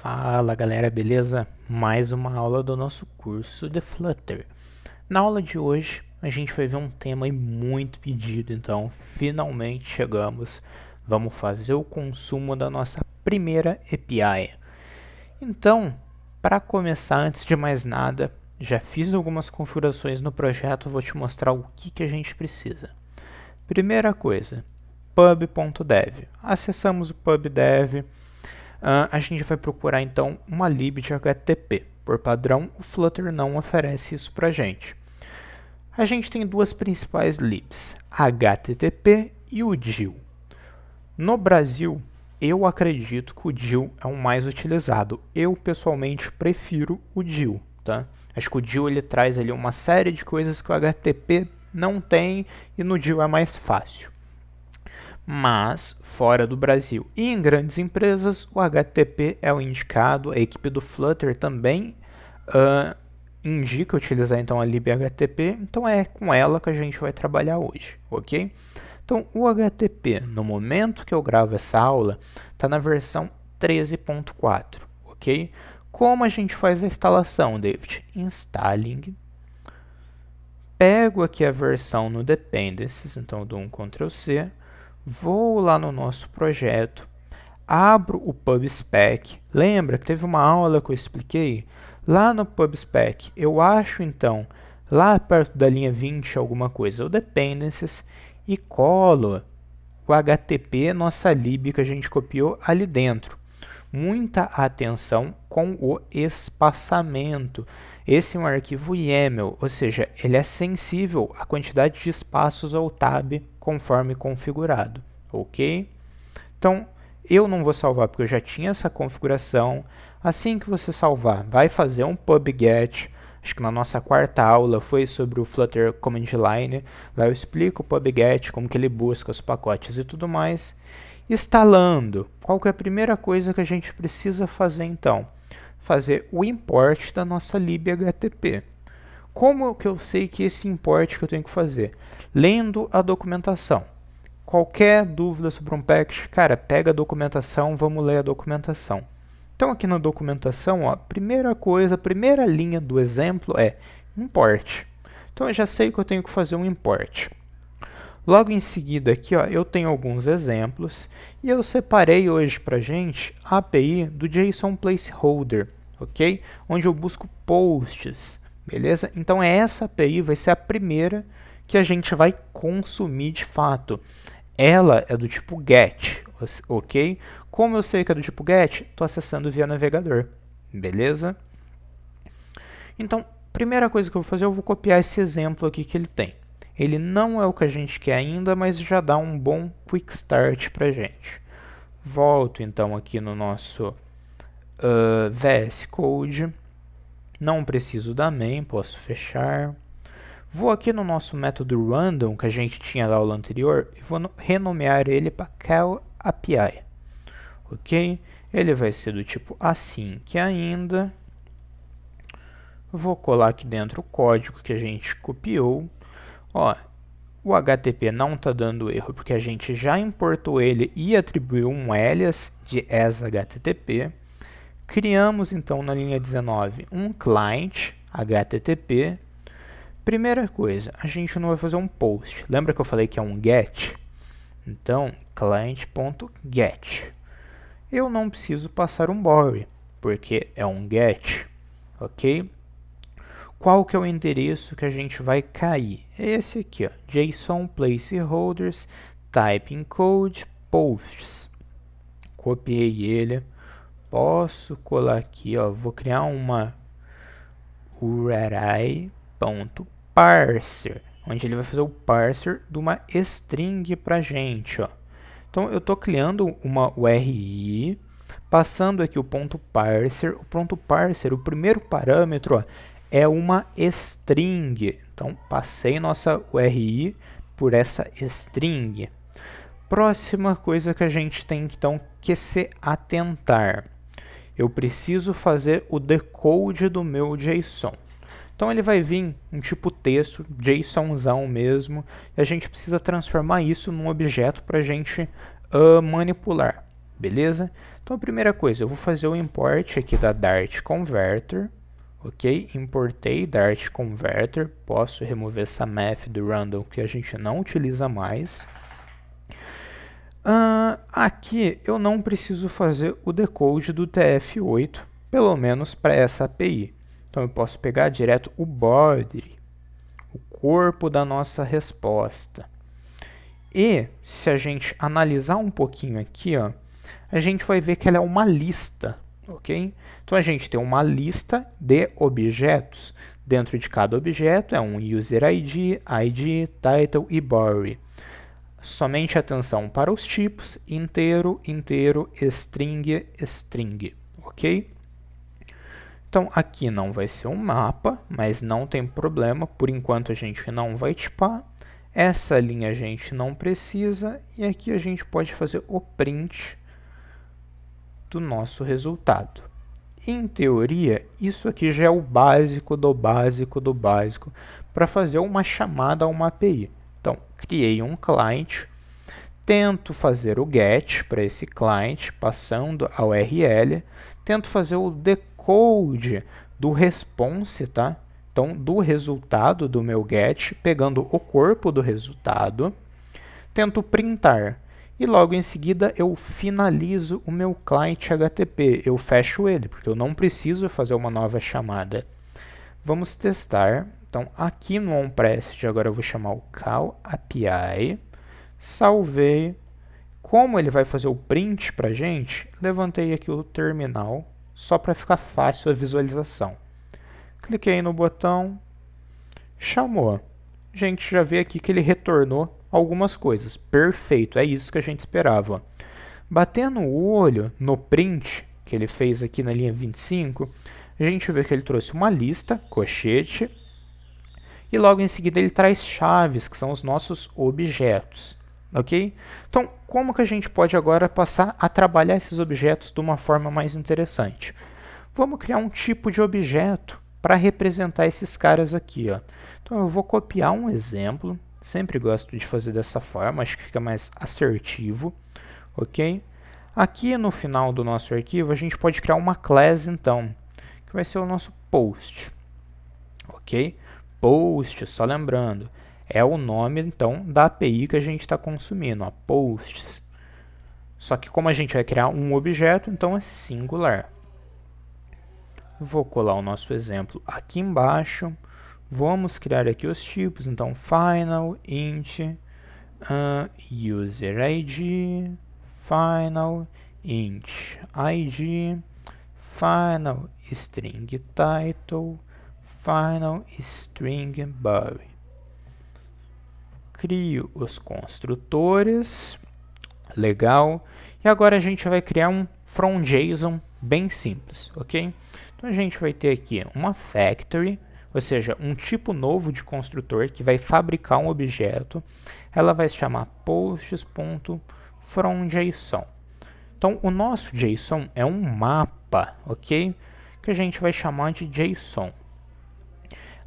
Fala galera, beleza? Mais uma aula do nosso curso de Flutter. Na aula de hoje a gente vai ver um tema muito pedido, então finalmente chegamos. Vamos fazer o consumo da nossa primeira API. Então, para começar, antes de mais nada, já fiz algumas configurações no projeto, vou te mostrar o que, que a gente precisa. Primeira coisa, pub.dev. Acessamos o pub.dev Uh, a gente vai procurar então uma lib de HTTP. Por padrão, o Flutter não oferece isso para gente. A gente tem duas principais libs, HTTP e o DIL. No Brasil, eu acredito que o DIL é o mais utilizado. Eu pessoalmente prefiro o DIL, tá? Acho que o DIL ele traz ali uma série de coisas que o HTTP não tem e no DIL é mais fácil mas fora do Brasil. E em grandes empresas, o HTTP é o indicado, a equipe do Flutter também uh, indica utilizar então a libhttp, então é com ela que a gente vai trabalhar hoje, ok? Então o HTTP, no momento que eu gravo essa aula, está na versão 13.4, ok? Como a gente faz a instalação, David? Installing. Pego aqui a versão no Dependencies, então dou um Ctrl C, vou lá no nosso projeto, abro o PubSpec. Lembra que teve uma aula que eu expliquei? Lá no PubSpec, eu acho então, lá perto da linha 20, alguma coisa, o Dependencies, e colo o HTTP, nossa lib que a gente copiou ali dentro. Muita atenção com o espaçamento. Esse é um arquivo YAML, ou seja, ele é sensível à quantidade de espaços ou tab conforme configurado, ok? Então, eu não vou salvar porque eu já tinha essa configuração. Assim que você salvar, vai fazer um pub get. Acho que na nossa quarta aula foi sobre o Flutter Command Line. Lá eu explico o pub get, como que ele busca os pacotes e tudo mais. Instalando, qual que é a primeira coisa que a gente precisa fazer então? Fazer o import da nossa lib HTTP. Como que eu sei que esse import que eu tenho que fazer? Lendo a documentação. Qualquer dúvida sobre um package, cara, pega a documentação, vamos ler a documentação. Então aqui na documentação, ó, a primeira coisa, a primeira linha do exemplo é import. Então eu já sei que eu tenho que fazer um import. Logo em seguida aqui, ó, eu tenho alguns exemplos e eu separei hoje para gente a API do JSON Placeholder, ok? Onde eu busco posts Beleza? Então essa API vai ser a primeira que a gente vai consumir de fato. Ela é do tipo GET, ok? Como eu sei que é do tipo GET, estou acessando via navegador. Beleza? Então, primeira coisa que eu vou fazer, eu vou copiar esse exemplo aqui que ele tem. Ele não é o que a gente quer ainda, mas já dá um bom quick start para gente. Volto então aqui no nosso uh, VS Code. Não preciso da main, posso fechar. Vou aqui no nosso método random que a gente tinha na aula anterior e vou renomear ele para cal API. Ok? Ele vai ser do tipo assim que ainda. Vou colar aqui dentro o código que a gente copiou. Ó, o HTTP não está dando erro porque a gente já importou ele e atribuiu um alias de as HTTP. Criamos então na linha 19 um client HTTP. Primeira coisa, a gente não vai fazer um post. Lembra que eu falei que é um get? Então, client.get. Eu não preciso passar um body, porque é um get, ok? Qual que é o endereço que a gente vai cair? É esse aqui, ó, JSON placeholders typing code posts. Copiei ele posso colar aqui, ó, vou criar uma urarray.parser, onde ele vai fazer o parser de uma string para gente, ó. Então eu estou criando uma URI, passando aqui o ponto parser, o ponto parser, o primeiro parâmetro ó, é uma string. Então passei nossa URI por essa string. Próxima coisa que a gente tem então que se atentar eu preciso fazer o decode do meu JSON. Então ele vai vir um tipo texto, JSONzão mesmo, e a gente precisa transformar isso num objeto para a gente uh, manipular, beleza? Então a primeira coisa, eu vou fazer o import aqui da Dart Converter, ok? Importei Dart Converter, posso remover essa math do random que a gente não utiliza mais, Uh, aqui eu não preciso fazer o decode do TF8, pelo menos para essa API. Então eu posso pegar direto o body, o corpo da nossa resposta. E se a gente analisar um pouquinho aqui, ó, a gente vai ver que ela é uma lista, ok? Então a gente tem uma lista de objetos. Dentro de cada objeto é um user ID, ID, title e body somente atenção para os tipos, inteiro, inteiro, string, string, ok? Então, aqui não vai ser um mapa, mas não tem problema, por enquanto a gente não vai tipar. Essa linha a gente não precisa e aqui a gente pode fazer o print do nosso resultado. Em teoria, isso aqui já é o básico do básico do básico para fazer uma chamada a uma API criei um cliente, tento fazer o get para esse cliente, passando a URL, tento fazer o decode do response, tá? Então, do resultado do meu get, pegando o corpo do resultado, tento printar. E logo em seguida eu finalizo o meu client HTTP, eu fecho ele, porque eu não preciso fazer uma nova chamada. Vamos testar. Então, aqui no OnPrest, agora eu vou chamar o call API, salvei. Como ele vai fazer o print para gente, levantei aqui o terminal só para ficar fácil a visualização. Cliquei no botão, chamou. A gente já vê aqui que ele retornou algumas coisas. Perfeito, é isso que a gente esperava. Batendo o olho no print que ele fez aqui na linha 25, a gente vê que ele trouxe uma lista, cochete, e logo em seguida ele traz chaves, que são os nossos objetos. Ok? Então, como que a gente pode agora passar a trabalhar esses objetos de uma forma mais interessante? Vamos criar um tipo de objeto para representar esses caras aqui. Ó. Então, eu vou copiar um exemplo. Sempre gosto de fazer dessa forma, acho que fica mais assertivo. Ok? Aqui no final do nosso arquivo, a gente pode criar uma class, então, que vai ser o nosso post. Ok? Post, só lembrando, é o nome então da API que a gente está consumindo, ó, posts. Só que como a gente vai criar um objeto, então é singular. Vou colar o nosso exemplo aqui embaixo. Vamos criar aqui os tipos, então final, int, uh, user id, final, int id, final, string title, final string body. Crio os construtores, legal. E agora a gente vai criar um from JSON bem simples, ok? Então a gente vai ter aqui uma factory, ou seja, um tipo novo de construtor que vai fabricar um objeto. Ela vai se chamar posts.fromJSON. Então o nosso JSON é um mapa, ok? Que a gente vai chamar de JSON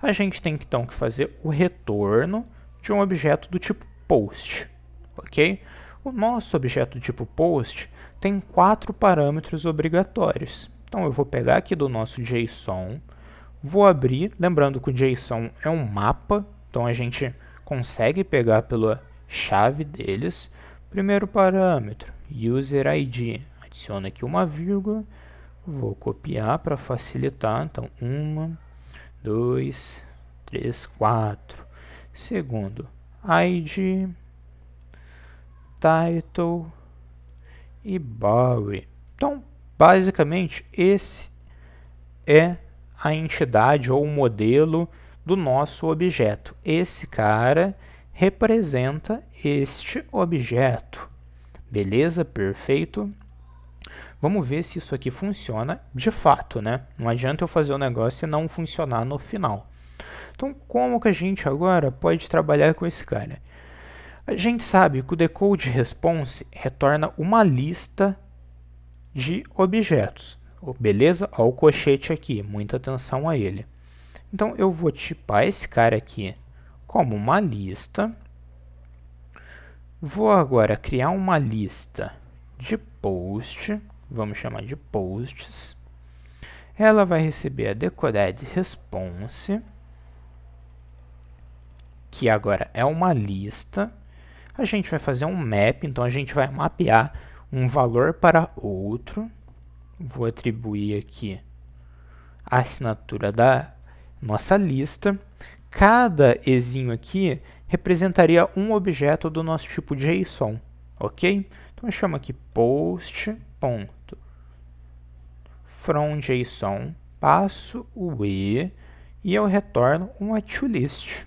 a gente tem então que fazer o retorno de um objeto do tipo post, ok? O nosso objeto do tipo post tem quatro parâmetros obrigatórios. Então eu vou pegar aqui do nosso JSON, vou abrir, lembrando que o JSON é um mapa, então a gente consegue pegar pela chave deles. Primeiro parâmetro, user ID, adiciona aqui uma vírgula, vou copiar para facilitar, então uma, 2, 3, 4. Segundo, id, title e body. Então, basicamente, esse é a entidade ou o modelo do nosso objeto. Esse cara representa este objeto. Beleza? Perfeito? Vamos ver se isso aqui funciona de fato, né? Não adianta eu fazer o negócio e não funcionar no final. Então, como que a gente agora pode trabalhar com esse cara? A gente sabe que o decode response retorna uma lista de objetos. Beleza? Olha o cochete aqui, muita atenção a ele. Então eu vou tipar esse cara aqui como uma lista. Vou agora criar uma lista de post, vamos chamar de posts. Ela vai receber a decoded response, que agora é uma lista. A gente vai fazer um map, então a gente vai mapear um valor para outro. Vou atribuir aqui a assinatura da nossa lista. Cada ezinho aqui representaria um objeto do nosso tipo JSON, ok? Então chama aqui post ponto from JSON, passo o e e eu retorno uma toList.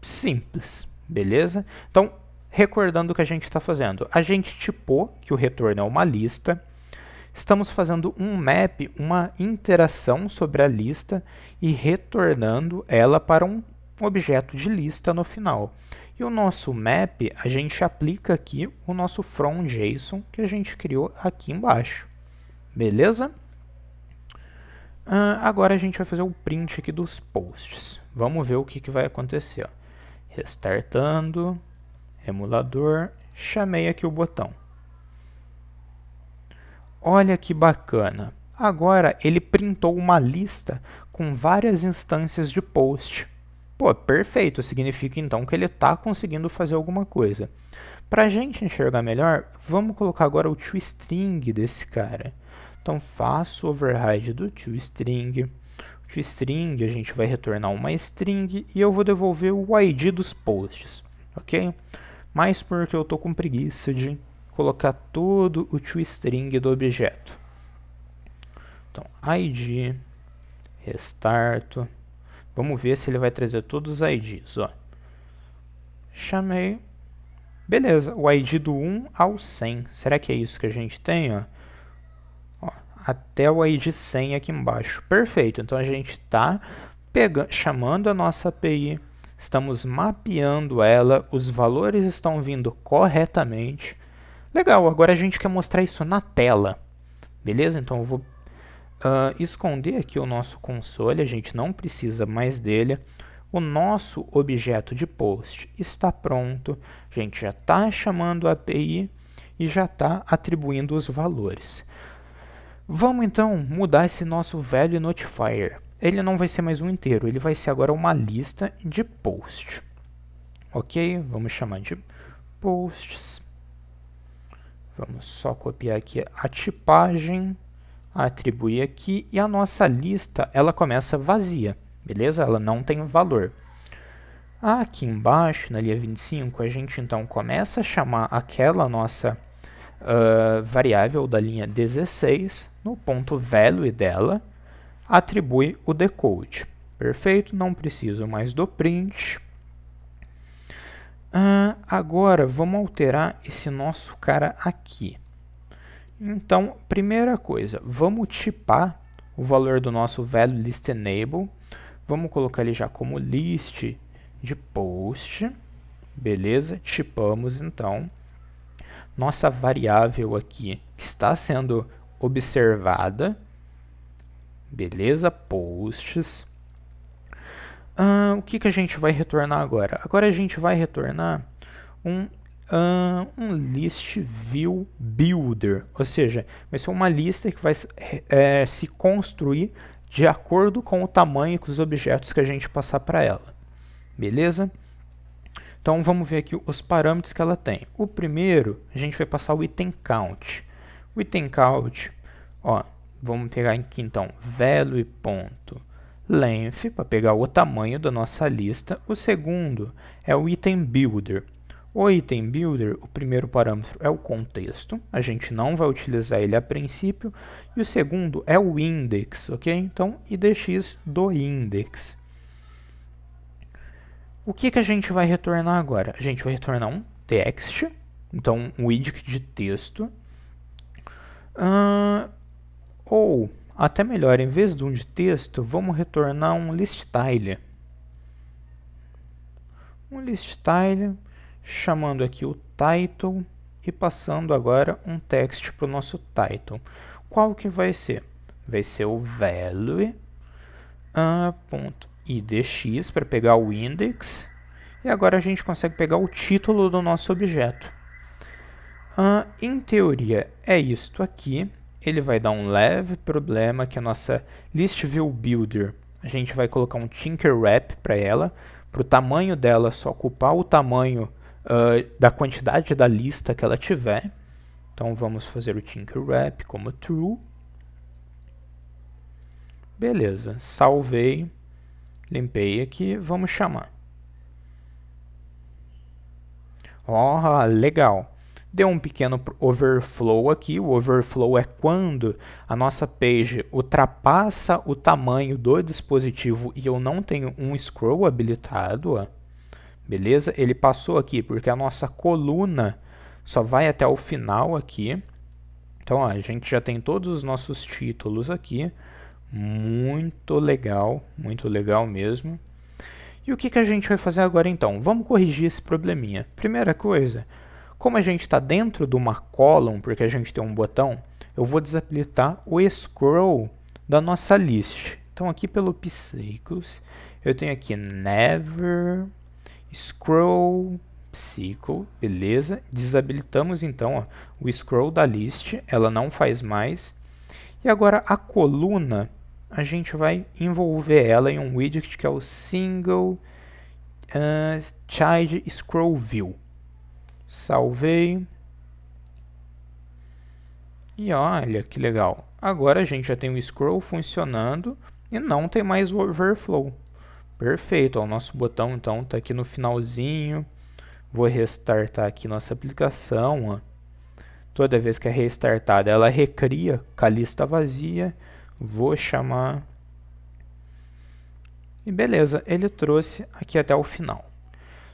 Simples, beleza? Então, recordando o que a gente está fazendo. A gente tipou que o retorno é uma lista. Estamos fazendo um map, uma interação sobre a lista e retornando ela para um objeto de lista no final. E o nosso map, a gente aplica aqui o nosso from JSON que a gente criou aqui embaixo. Beleza? Uh, agora a gente vai fazer o print aqui dos posts. Vamos ver o que, que vai acontecer. Ó. Restartando, emulador, chamei aqui o botão. Olha que bacana. Agora ele printou uma lista com várias instâncias de post. Pô, perfeito, significa então que ele está conseguindo fazer alguma coisa. Para a gente enxergar melhor, vamos colocar agora o toString desse cara. Então faço o override do toString. O toString a gente vai retornar uma string e eu vou devolver o id dos posts, ok? Mas porque eu estou com preguiça de colocar todo o toString do objeto. Então id, restarto Vamos ver se ele vai trazer todos os IDs, ó. Chamei. Beleza, o ID do 1 ao 100. Será que é isso que a gente tem, ó? ó até o ID 100 aqui embaixo. Perfeito, então a gente está chamando a nossa API, estamos mapeando ela, os valores estão vindo corretamente. Legal, agora a gente quer mostrar isso na tela. Beleza? Então eu vou uh, esconder aqui o nosso console, a gente não precisa mais dele. O nosso objeto de post está pronto, a gente já está chamando a API e já está atribuindo os valores. Vamos então mudar esse nosso velho notifier. Ele não vai ser mais um inteiro, ele vai ser agora uma lista de posts. Ok, vamos chamar de posts. Vamos só copiar aqui a tipagem atribuir aqui e a nossa lista ela começa vazia, beleza? Ela não tem valor. Aqui embaixo, na linha 25, a gente então começa a chamar aquela nossa uh, variável da linha 16, no ponto value dela, atribui o decode. Perfeito, não preciso mais do print. Uh, agora, vamos alterar esse nosso cara aqui. Então, primeira coisa, vamos tipar o valor do nosso value list enable. Vamos colocar ele já como list de post. Beleza? Tipamos então. Nossa variável aqui que está sendo observada. Beleza? Posts. Ah, o que, que a gente vai retornar agora? Agora a gente vai retornar um um list view builder, ou seja, vai ser uma lista que vai é, se construir de acordo com o tamanho dos objetos que a gente passar para ela. Beleza? Então vamos ver aqui os parâmetros que ela tem. O primeiro, a gente vai passar o item count. O item count, ó, vamos pegar aqui então value ponto length para pegar o tamanho da nossa lista. O segundo é o item builder. O item builder, o primeiro parâmetro é o contexto, a gente não vai utilizar ele a princípio, e o segundo é o index, ok? Então, idx do index. O que, que a gente vai retornar agora? A gente vai retornar um text, então um widget de texto, uh, ou até melhor, em vez de um de texto, vamos retornar um list Um list tile chamando aqui o title e passando agora um text para o nosso title. Qual que vai ser? Vai ser o value uh, ponto idx para pegar o index e agora a gente consegue pegar o título do nosso objeto. Uh, em teoria é isto aqui. Ele vai dar um leve problema que a nossa list view builder a gente vai colocar um tinker wrap para ela, para o tamanho dela só ocupar o tamanho uh, da quantidade da lista que ela tiver. Então vamos fazer o tinker wrap como true. Beleza, salvei, limpei aqui, vamos chamar. Oh, legal. Deu um pequeno overflow aqui. O overflow é quando a nossa page ultrapassa o tamanho do dispositivo e eu não tenho um scroll habilitado beleza? Ele passou aqui, porque a nossa coluna só vai até o final aqui. Então, ó, a gente já tem todos os nossos títulos aqui. Muito legal, muito legal mesmo. E o que, que a gente vai fazer agora então? Vamos corrigir esse probleminha. Primeira coisa, como a gente está dentro de uma column, porque a gente tem um botão, eu vou desabilitar o scroll da nossa list. Então aqui pelo Psychos, eu tenho aqui never Scroll cycle beleza. Desabilitamos então ó, o scroll da list, ela não faz mais. E agora a coluna, a gente vai envolver ela em um widget que é o Single uh, Child Scroll View. Salvei. E olha que legal. Agora a gente já tem o scroll funcionando e não tem mais o overflow. Perfeito, ó, o nosso botão então está aqui no finalzinho. Vou restartar aqui nossa aplicação. Ó. Toda vez que é restartada, ela recria com a lista vazia. Vou chamar... E beleza, ele trouxe aqui até o final.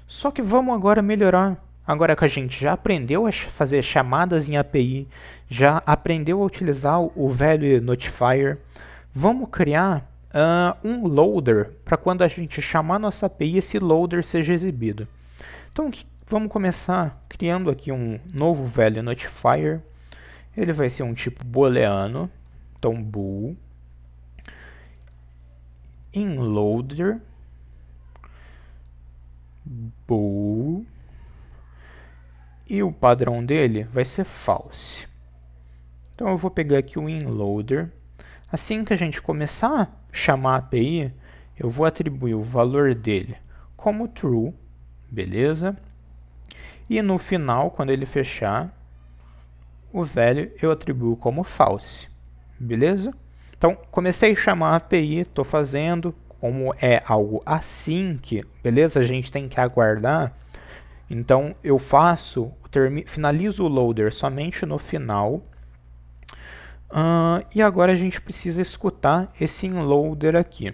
Só que vamos agora melhorar. Agora que a gente já aprendeu a fazer chamadas em API, já aprendeu a utilizar o velho notifier, vamos criar uh, um loader para quando a gente chamar nossa API, esse loader seja exibido. Então que, vamos começar criando aqui um novo velho notifier. Ele vai ser um tipo booleano, então bool in loader bool e o padrão dele vai ser false. Então eu vou pegar aqui o inloader. Assim que a gente começar chamar a API, eu vou atribuir o valor dele como true, beleza? E no final, quando ele fechar, o velho eu atribuo como false, beleza? Então, comecei a chamar a API, estou fazendo, como é algo async, assim beleza? A gente tem que aguardar. Então, eu faço, finalizo o loader somente no final, Uh, e agora a gente precisa escutar esse inloader aqui.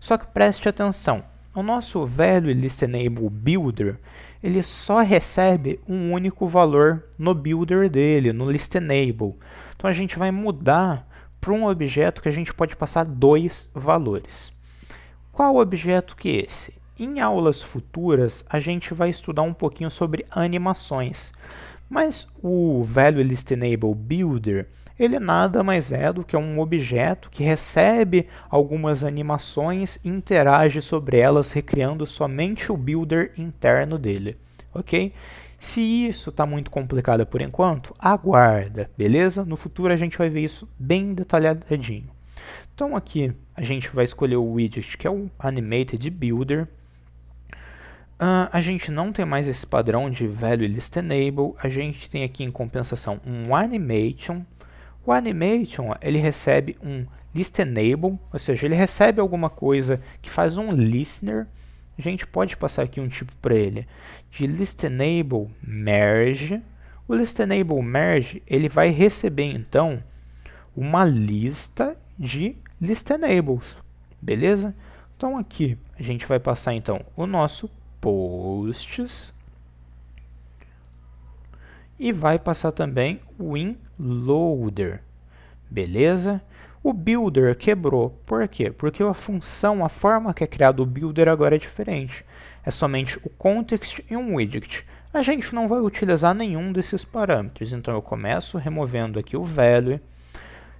Só que preste atenção, o nosso velho listenable builder, ele só recebe um único valor no builder dele, no listenable. Então a gente vai mudar para um objeto que a gente pode passar dois valores. Qual objeto que é esse? Em aulas futuras, a gente vai estudar um pouquinho sobre animações. Mas o velho listenable builder, ele nada mais é do que um objeto que recebe algumas animações e interage sobre elas, recriando somente o builder interno dele, ok? Se isso está muito complicado por enquanto, aguarda, beleza? No futuro a gente vai ver isso bem detalhadinho. Então aqui a gente vai escolher o widget que é o Animated Builder. Uh, a gente não tem mais esse padrão de value list enable, a gente tem aqui em compensação um animation o animation ele recebe um list enable, ou seja, ele recebe alguma coisa que faz um listener. A gente pode passar aqui um tipo para ele de list enable merge. O list enable merge ele vai receber então uma lista de list enables, beleza? Então aqui a gente vai passar então o nosso posts e vai passar também o inloader, beleza? O builder quebrou, por quê? Porque a função, a forma que é criado o builder agora é diferente. É somente o context e um widget. A gente não vai utilizar nenhum desses parâmetros, então eu começo removendo aqui o value,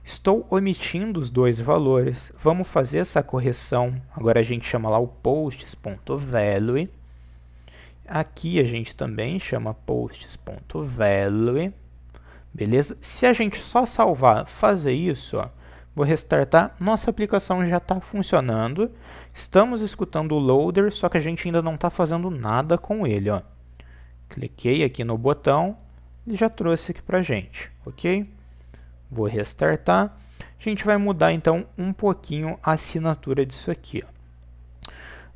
Estou omitindo os dois valores. Vamos fazer essa correção. Agora a gente chama lá o posts.value Aqui a gente também chama posts.value, beleza? Se a gente só salvar, fazer isso, ó, vou restartar, nossa aplicação já está funcionando, estamos escutando o loader, só que a gente ainda não está fazendo nada com ele, ó. Cliquei aqui no botão, ele já trouxe aqui para a gente, ok? Vou restartar. A gente vai mudar então um pouquinho a assinatura disso aqui. Ó.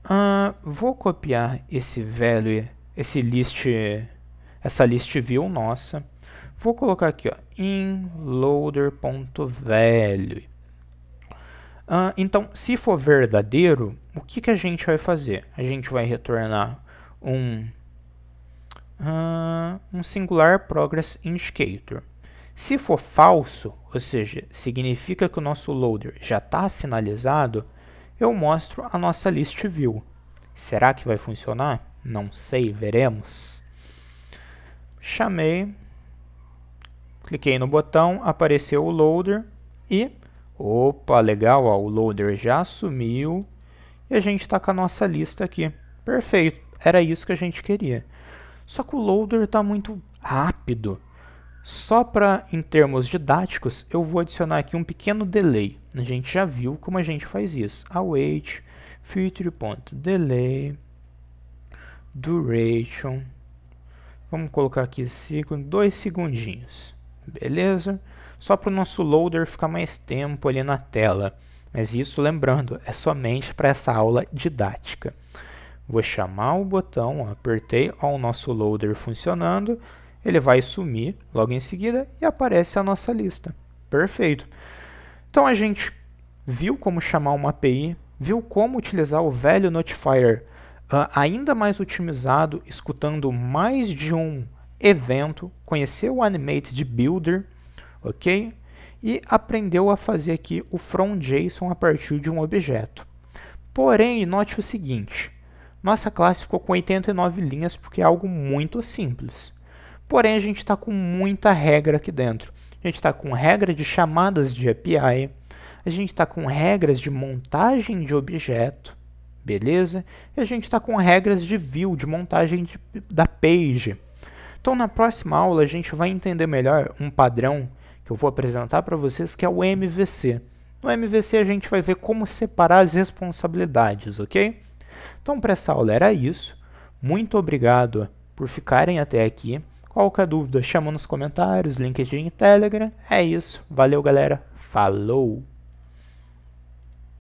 Ah, vou copiar esse value, esse list, essa list view nossa. Vou colocar aqui, ó, in loader.value. Ah, então, se for verdadeiro, o que, que a gente vai fazer? A gente vai retornar um, ah, um singular progress indicator. Se for falso, ou seja, significa que o nosso loader já está finalizado, eu mostro a nossa list view. Será que vai funcionar? Não sei, veremos. Chamei, cliquei no botão, apareceu o loader e... Opa, legal, ó, o loader já sumiu e a gente está com a nossa lista aqui. Perfeito, era isso que a gente queria. Só que o loader está muito rápido. Só para, em termos didáticos, eu vou adicionar aqui um pequeno delay. A gente já viu como a gente faz isso. Await, feature.delay, duration. Vamos colocar aqui 2 segundinhos. Beleza? Só para o nosso loader ficar mais tempo ali na tela. Mas isso, lembrando, é somente para essa aula didática. Vou chamar o botão, apertei, ó, o nosso loader funcionando ele vai sumir logo em seguida e aparece a nossa lista. Perfeito. Então a gente viu como chamar uma API, viu como utilizar o velho notifier uh, ainda mais otimizado, escutando mais de um evento, conheceu o animate de builder, ok? E aprendeu a fazer aqui o from JSON a partir de um objeto. Porém, note o seguinte, nossa classe ficou com 89 linhas porque é algo muito simples. Porém, a gente está com muita regra aqui dentro. A gente está com regra de chamadas de API, a gente está com regras de montagem de objeto, beleza? E a gente está com regras de view, de montagem de, da page. Então, na próxima aula, a gente vai entender melhor um padrão que eu vou apresentar para vocês, que é o MVC. No MVC, a gente vai ver como separar as responsabilidades, ok? Então, para essa aula era isso. Muito obrigado por ficarem até aqui. Qualquer dúvida, chama nos comentários, LinkedIn e Telegram. É isso. Valeu, galera. Falou!